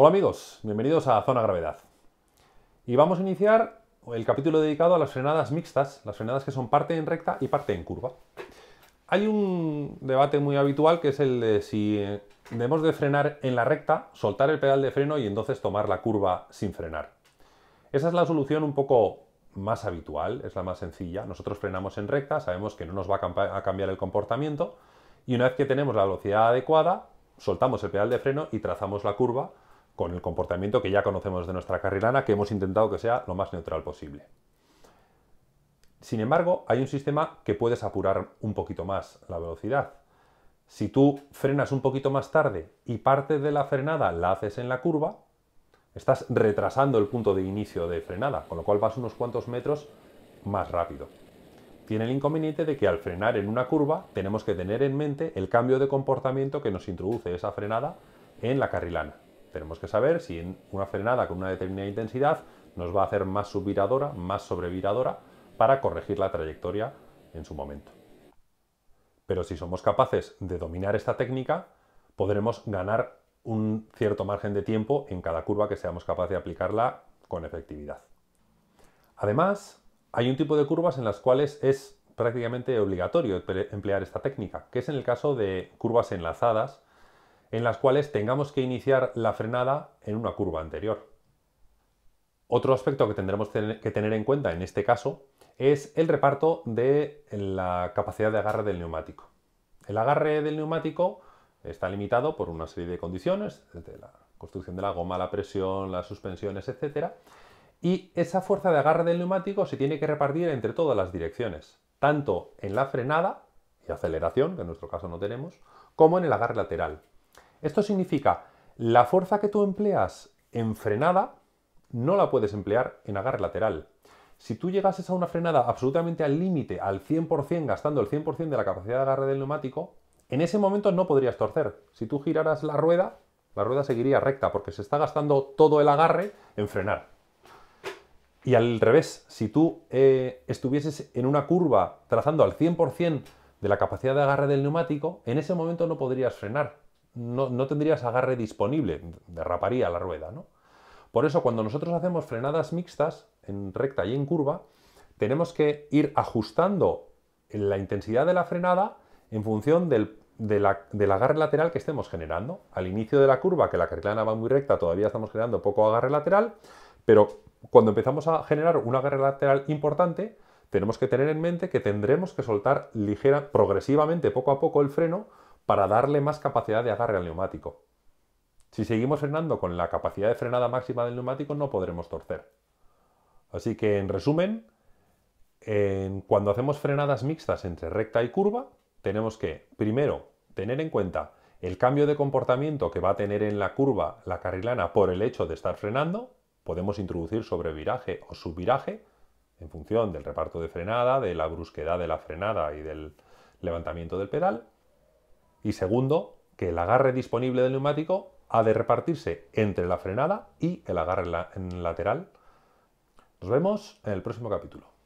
Hola amigos, bienvenidos a Zona Gravedad. Y vamos a iniciar el capítulo dedicado a las frenadas mixtas, las frenadas que son parte en recta y parte en curva. Hay un debate muy habitual que es el de si debemos de frenar en la recta, soltar el pedal de freno y entonces tomar la curva sin frenar. Esa es la solución un poco más habitual, es la más sencilla. Nosotros frenamos en recta, sabemos que no nos va a, a cambiar el comportamiento y una vez que tenemos la velocidad adecuada, soltamos el pedal de freno y trazamos la curva con el comportamiento que ya conocemos de nuestra carrilana, que hemos intentado que sea lo más neutral posible. Sin embargo, hay un sistema que puedes apurar un poquito más la velocidad. Si tú frenas un poquito más tarde y parte de la frenada la haces en la curva, estás retrasando el punto de inicio de frenada, con lo cual vas unos cuantos metros más rápido. Tiene el inconveniente de que al frenar en una curva tenemos que tener en mente el cambio de comportamiento que nos introduce esa frenada en la carrilana. Tenemos que saber si una frenada con una determinada intensidad nos va a hacer más subviradora, más sobreviradora, para corregir la trayectoria en su momento. Pero si somos capaces de dominar esta técnica, podremos ganar un cierto margen de tiempo en cada curva que seamos capaces de aplicarla con efectividad. Además, hay un tipo de curvas en las cuales es prácticamente obligatorio emplear esta técnica, que es en el caso de curvas enlazadas en las cuales tengamos que iniciar la frenada en una curva anterior. Otro aspecto que tendremos que tener en cuenta en este caso es el reparto de la capacidad de agarre del neumático. El agarre del neumático está limitado por una serie de condiciones, desde la construcción de la goma, la presión, las suspensiones, etc. Y esa fuerza de agarre del neumático se tiene que repartir entre todas las direcciones, tanto en la frenada y aceleración, que en nuestro caso no tenemos, como en el agarre lateral, esto significa, la fuerza que tú empleas en frenada no la puedes emplear en agarre lateral. Si tú llegases a una frenada absolutamente al límite, al 100%, gastando el 100% de la capacidad de agarre del neumático, en ese momento no podrías torcer. Si tú giraras la rueda, la rueda seguiría recta porque se está gastando todo el agarre en frenar. Y al revés, si tú eh, estuvieses en una curva trazando al 100% de la capacidad de agarre del neumático, en ese momento no podrías frenar no, tendrías agarre disponible, derraparía la rueda, ¿no? Por eso cuando nosotros hacemos frenadas mixtas, en recta y en curva, tenemos que ir ajustando la intensidad de la frenada en función del, agarre lateral que estemos generando. Al inicio de la curva, que la carrilana va muy recta, todavía estamos generando poco agarre lateral, pero cuando empezamos a generar un agarre lateral importante, tenemos que tener en mente que tendremos que soltar ligera, progresivamente, poco a poco, el freno para darle más capacidad de agarre al neumático. Si seguimos frenando con la capacidad de frenada máxima del neumático no podremos torcer. Así que en resumen, cuando hacemos frenadas mixtas entre recta y curva, tenemos que primero tener en cuenta el cambio de comportamiento que va a tener en la curva la carrilana por el hecho de estar frenando. Podemos introducir sobreviraje o subviraje en función del reparto de frenada, de la brusquedad de la frenada y del levantamiento del pedal. Y segundo, que el agarre disponible del neumático ha de repartirse entre la frenada y el agarre en lateral. Nos vemos en el próximo capítulo.